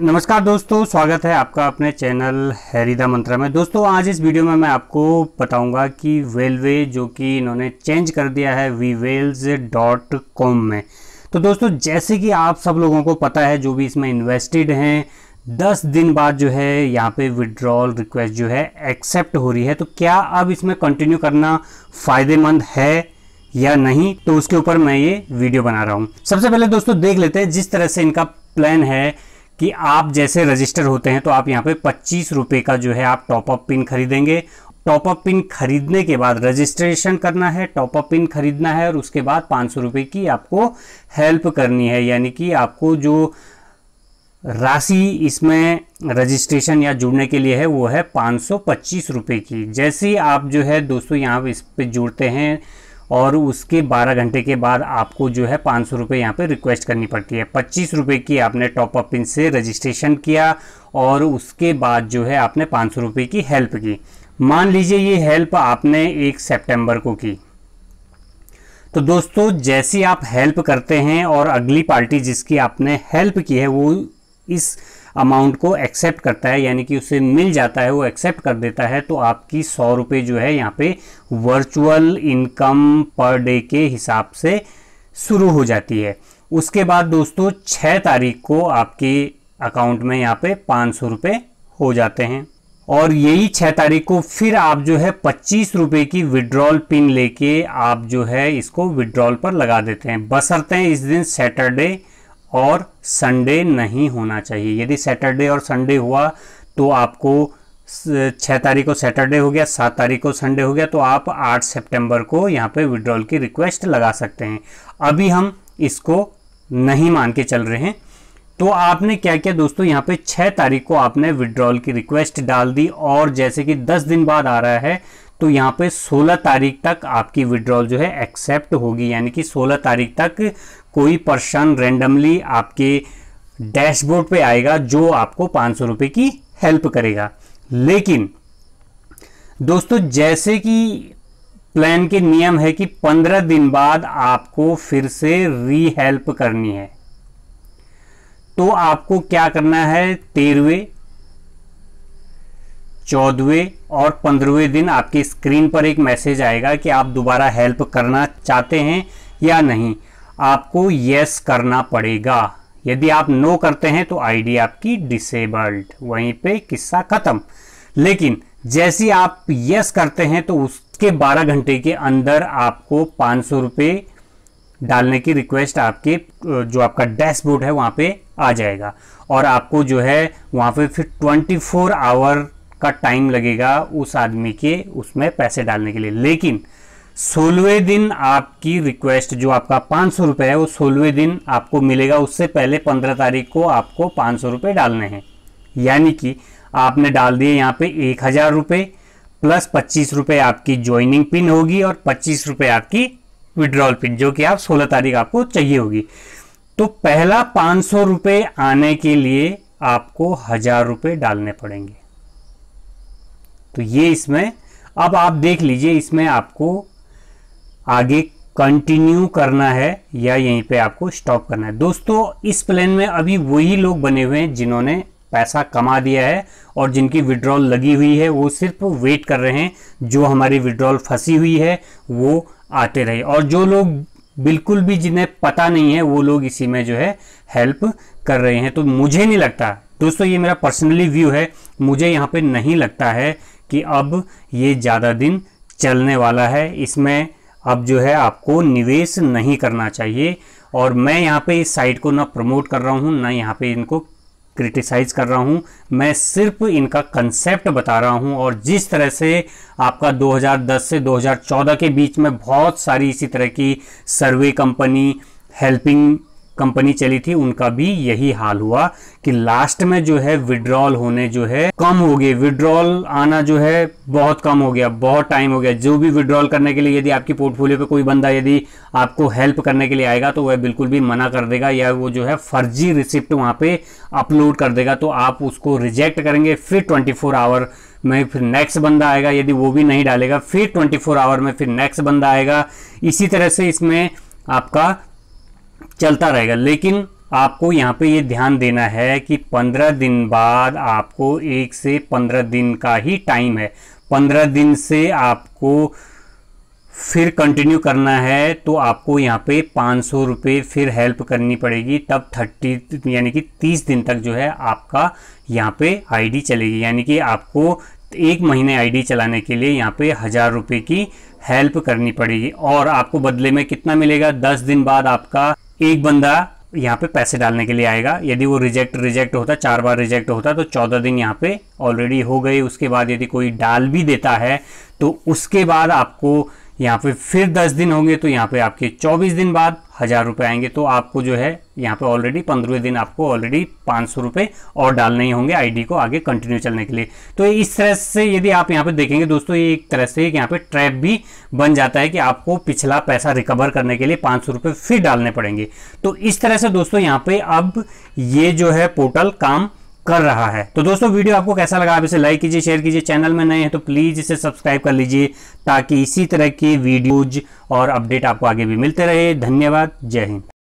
नमस्कार दोस्तों स्वागत है आपका अपने चैनल हैरिदा मंत्रा में दोस्तों आज इस वीडियो में मैं आपको बताऊंगा कि वेलवे जो कि इन्होंने चेंज कर दिया है वी वेल्स डॉट कॉम में तो दोस्तों जैसे कि आप सब लोगों को पता है जो भी इसमें इन्वेस्टेड हैं दस दिन बाद जो है यहाँ पे विड्रॉल रिक्वेस्ट जो है एक्सेप्ट हो रही है तो क्या अब इसमें कंटिन्यू करना फ़ायदेमंद है या नहीं तो उसके ऊपर मैं ये वीडियो बना रहा हूँ सबसे पहले दोस्तों देख लेते हैं जिस तरह से इनका प्लान है कि आप जैसे रजिस्टर होते हैं तो आप यहाँ पे पच्चीस रुपये का जो है आप टॉपअप पिन खरीदेंगे टॉपअप पिन खरीदने के बाद रजिस्ट्रेशन करना है टॉपअप पिन खरीदना है और उसके बाद पाँच सौ रुपये की आपको हेल्प करनी है यानी कि आपको जो राशि इसमें रजिस्ट्रेशन या जुड़ने के लिए है वो है पाँच सौ पच्चीस रुपये की जैसे आप जो है दोस्तों यहाँ इस पर जुड़ते हैं और उसके 12 घंटे के बाद आपको जो है पाँच सौ रुपये यहाँ पर रिक्वेस्ट करनी पड़ती है पच्चीस रुपये की आपने टॉपअप पिन से रजिस्ट्रेशन किया और उसके बाद जो है आपने पाँच सौ रुपये की हेल्प की मान लीजिए ये हेल्प आपने एक सितंबर को की तो दोस्तों जैसी आप हेल्प करते हैं और अगली पार्टी जिसकी आपने हेल्प की है वो इस अमाउंट को एक्सेप्ट करता है यानी कि उसे मिल जाता है वो एक्सेप्ट कर देता है तो आपकी सौ रुपये जो है यहाँ पे वर्चुअल इनकम पर डे के हिसाब से शुरू हो जाती है उसके बाद दोस्तों छः तारीख को आपके अकाउंट में यहाँ पे पाँच सौ रुपये हो जाते हैं और यही छः तारीख को फिर आप जो है पच्चीस रुपये की विड्रॉल पिन लेके आप जो है इसको विड्रॉल पर लगा देते हैं बसरते हैं इस दिन सैटरडे और संडे नहीं होना चाहिए यदि सैटरडे और संडे हुआ तो आपको छः तारीख को सैटरडे हो गया सात तारीख को संडे हो गया तो आप आठ सितंबर को यहाँ पे विड्रॉल की रिक्वेस्ट लगा सकते हैं अभी हम इसको नहीं मान के चल रहे हैं तो आपने क्या किया दोस्तों यहाँ पे छः तारीख को आपने विड्रॉल की रिक्वेस्ट डाल दी और जैसे कि दस दिन बाद आ रहा है तो यहाँ पे 16 तारीख तक आपकी विड्रॉल जो है एक्सेप्ट होगी यानी कि 16 तारीख तक कोई पर्सन रेंडमली आपके डैशबोर्ड पे आएगा जो आपको पाँच सौ की हेल्प करेगा लेकिन दोस्तों जैसे कि प्लान के नियम है कि 15 दिन बाद आपको फिर से रीहेल्प करनी है तो आपको क्या करना है तेरहवें चौदहवें और पंद्रहवें दिन आपकी स्क्रीन पर एक मैसेज आएगा कि आप दोबारा हेल्प करना चाहते हैं या नहीं आपको यस करना पड़ेगा यदि आप नो करते हैं तो आईडी आपकी डिसेबल्ड वहीं पे किस्सा ख़त्म लेकिन जैसे आप यस करते हैं तो उसके 12 घंटे के अंदर आपको पाँच सौ रुपये डालने की रिक्वेस्ट आपके जो आपका डैशबोर्ड है वहाँ पे आ जाएगा और आपको जो है वहाँ पे फिर 24 फोर आवर का टाइम लगेगा उस आदमी के उसमें पैसे डालने के लिए लेकिन सोलहवें दिन आपकी रिक्वेस्ट जो आपका पाँच सौ रुपये है वो सोलहवें दिन आपको मिलेगा उससे पहले पंद्रह तारीख को आपको पाँच सौ रुपये डालने हैं यानी कि आपने डाल दिए यहाँ पे एक हज़ार रुपये प्लस पच्चीस रुपये आपकी ज्वाइनिंग पिन होगी और पच्चीस रुपये आपकी विड्रॉल पिन जो कि आप सोलह तारीख आपको चाहिए होगी तो पहला पाँच सौ रुपये आने के लिए आपको हज़ार रुपये डालने पड़ेंगे तो ये इसमें अब आप देख लीजिए इसमें आपको आगे कंटिन्यू करना है या यहीं पे आपको स्टॉप करना है दोस्तों इस प्लान में अभी वही लोग बने हुए हैं जिन्होंने पैसा कमा दिया है और जिनकी विड्रॉल लगी हुई है वो सिर्फ वेट कर रहे हैं जो हमारी विड्रॉल फंसी हुई है वो आते रहे और जो लोग बिल्कुल भी जिन्हें पता नहीं है वो लोग इसी में जो है हेल्प कर रहे हैं तो मुझे नहीं लगता दोस्तों ये मेरा पर्सनली व्यू है मुझे यहाँ पे नहीं लगता है कि अब ये ज़्यादा दिन चलने वाला है इसमें अब जो है आपको निवेश नहीं करना चाहिए और मैं यहाँ पे इस साइट को ना प्रमोट कर रहा हूँ ना यहाँ पे इनको क्रिटिसाइज कर रहा हूँ मैं सिर्फ इनका कंसेप्ट बता रहा हूँ और जिस तरह से आपका 2010 से 2014 के बीच में बहुत सारी इसी तरह की सर्वे कंपनी हेल्पिंग कंपनी चली थी उनका भी यही हाल हुआ कि लास्ट में जो है विड्रॉल होने जो है कम हो गए विड्रॉल आना जो है बहुत कम हो गया बहुत टाइम हो गया जो भी विड्रॉल करने के लिए यदि आपकी पोर्टफोलियो पे कोई बंदा यदि आपको हेल्प करने के लिए आएगा तो वह बिल्कुल भी मना कर देगा या वो जो है फर्जी रिसिप्ट वहाँ पर अपलोड कर देगा तो आप उसको रिजेक्ट करेंगे फिर ट्वेंटी आवर में फिर नेक्स्ट बंदा आएगा यदि वो भी नहीं डालेगा फिर ट्वेंटी आवर में फिर नेक्स्ट बंदा आएगा इसी तरह से इसमें आपका चलता रहेगा लेकिन आपको यहाँ पे ये ध्यान देना है कि पंद्रह दिन बाद आपको एक से पंद्रह दिन का ही टाइम है पंद्रह दिन से आपको फिर कंटिन्यू करना है तो आपको यहाँ पे पाँच सौ रुपये फिर हेल्प करनी पड़ेगी तब थर्टी यानी कि तीस दिन तक जो है आपका यहाँ पे आईडी चलेगी यानी कि आपको एक महीने आईडी चलाने के लिए यहाँ पे हज़ार रुपये की हेल्प करनी पड़ेगी और आपको बदले में कितना मिलेगा दस दिन बाद आपका एक बंदा यहाँ पे पैसे डालने के लिए आएगा यदि वो रिजेक्ट रिजेक्ट होता चार बार रिजेक्ट होता तो चौदह दिन यहाँ पे ऑलरेडी हो गए उसके बाद यदि कोई डाल भी देता है तो उसके बाद आपको यहाँ पे फिर दस दिन होंगे तो यहाँ पे आपके चौबीस दिन बाद हज़ार रुपये आएंगे तो आपको जो है यहाँ पे ऑलरेडी पंद्रहवें दिन आपको ऑलरेडी पाँच सौ रुपये और डालने ही होंगे आईडी को आगे कंटिन्यू चलने के लिए तो इस तरह से यदि आप यहाँ पे देखेंगे दोस्तों ये एक तरह से एक यहाँ पे ट्रैप भी बन जाता है कि आपको पिछला पैसा रिकवर करने के लिए पाँच सौ फिर डालने पड़ेंगे तो इस तरह से दोस्तों यहाँ पर अब ये जो है पोर्टल काम कर रहा है तो दोस्तों वीडियो आपको कैसा लगा आप इसे लाइक कीजिए शेयर कीजिए चैनल में नए हैं तो प्लीज़ इसे सब्सक्राइब कर लीजिए ताकि इसी तरह की वीडियोज और अपडेट आपको आगे भी मिलते रहे धन्यवाद जय हिंद